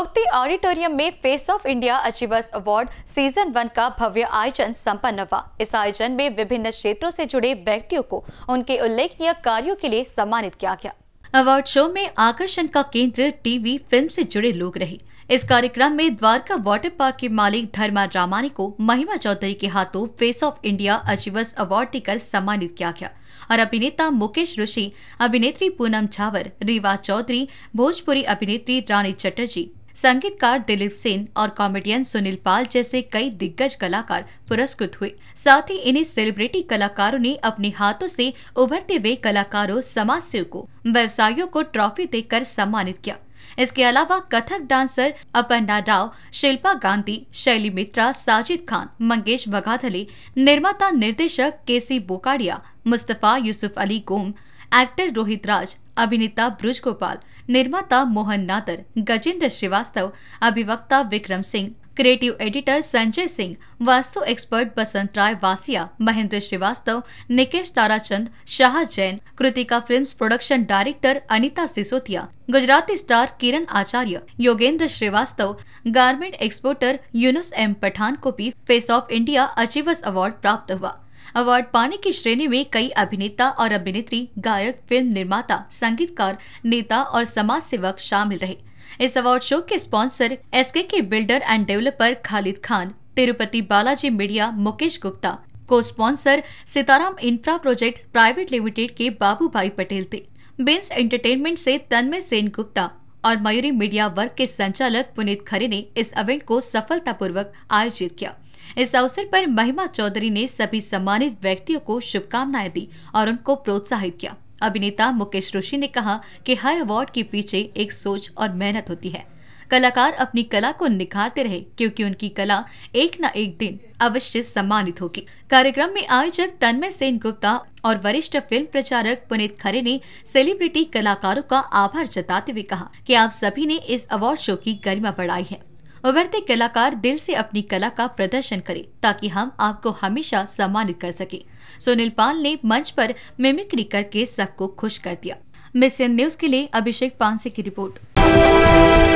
मुक्ति ऑडिटोरियम में face of India achievers award season one का भव्य आयोजन संपन्न हुआ इस आयोजन में विभिन्न क्षेत्रों से जुड़े व्यक्तियों को उनके उल्लेखनीय कार्यों के लिए सम्मानित किया गया अवार्ड शो में आकर्षण का केंद्र टीवी फिल्म से जुड़े लोग रहे इस कार्यक्रम में द्वारका वाटर पार्क के मालिक धर्मा रामानी को महिमा चौधरी के हाथों face of India achievers award देकर सम्मानित किया गया और अभिनेता मुकेश ऋषि अभिनेत्री पूनम झावर रीवा चौधरी भोजपुरी अभिनेत्री रानी चटर्जी संगीतकार दिलीप सेन और कॉमेडियन सुनील पाल जैसे कई दिग्गज कलाकार पुरस्कृत हुए साथ ही इन्हीं सेलिब्रिटी कलाकारों ने अपने हाथों से उभरते हुए कलाकारों समाज सेवकों व्यवसायियों को ट्रॉफी देकर सम्मानित किया इसके अलावा कथक डांसर अपर्णा राव शिल्पा गांधी शैली मित्रा साजिद खान मंगेश बघाथली निर्माता निर्देशक के सी बोकाडिया मुस्तफा यूसुफ अली गोम एक्टर रोहित राज अभिनेता ब्रुज गोपाल निर्माता मोहन नादर गजेंद्र श्रीवास्तव अभिवक्ता Vikram Singh creative editor Sanjay Singh vastu expert Basant Rai Vasiya Mahendra Srivastava Nikesh Tarachand Shah Jain Kritika films production director Anita Sisodia Gujarati star Kiran Acharya Yogendra Srivastava garment exporter Yunus M Pathan को भी face of India achievers award प्राप्त हुआ अवार्ड पाने की श्रेणी में कई अभिनेता और अभिनेत्री गायक फिल्म निर्माता संगीतकार नेता और समाज सेवक शामिल रहे इस अवार्ड शो के स्पॉन्सर एसके के builder and developer Khalid Khan Tirupati Balaji media Mukesh Gupta को sponsor Sitaram infra project private limited के बाबू भाई पटेल थे बिन्स एंटरटेनमेंट से तन्मय सेन गुप्ता और मयूरी मीडिया वर्ग के संचालक पुनीत खरे ने इस इवेंट को सफलतापूर्वक आयोजित किया इस अवसर पर महिमा चौधरी ने सभी सम्मानित व्यक्तियों को शुभकामनाएं दी और उनको प्रोत्साहित किया अभिनेता मुकेश ऋषि ने कहा कि हर अवार्ड के पीछे एक सोच और मेहनत होती है कलाकार अपनी कला को निखारते रहे क्योंकि उनकी कला एक न एक दिन अवश्य सम्मानित होगी कार्यक्रम में आयोजक तन्मय सेन गुप्ता और वरिष्ठ फिल्म प्रचारक पुनीत खरे ने सेलिब्रिटी कलाकारों का आभार जताते हुए कहा कि आप सभी ने इस अवार्ड शो की गरिमा बढ़ाई है उभरते कलाकार दिल से अपनी कला का प्रदर्शन करें ताकि हम आपको हमेशा सम्मानित कर सके सुनील पाल ने मंच पर मिमिक्री करके सबको खुश कर दिया मिस न्यूज के लिए अभिषेक पांसे की रिपोर्ट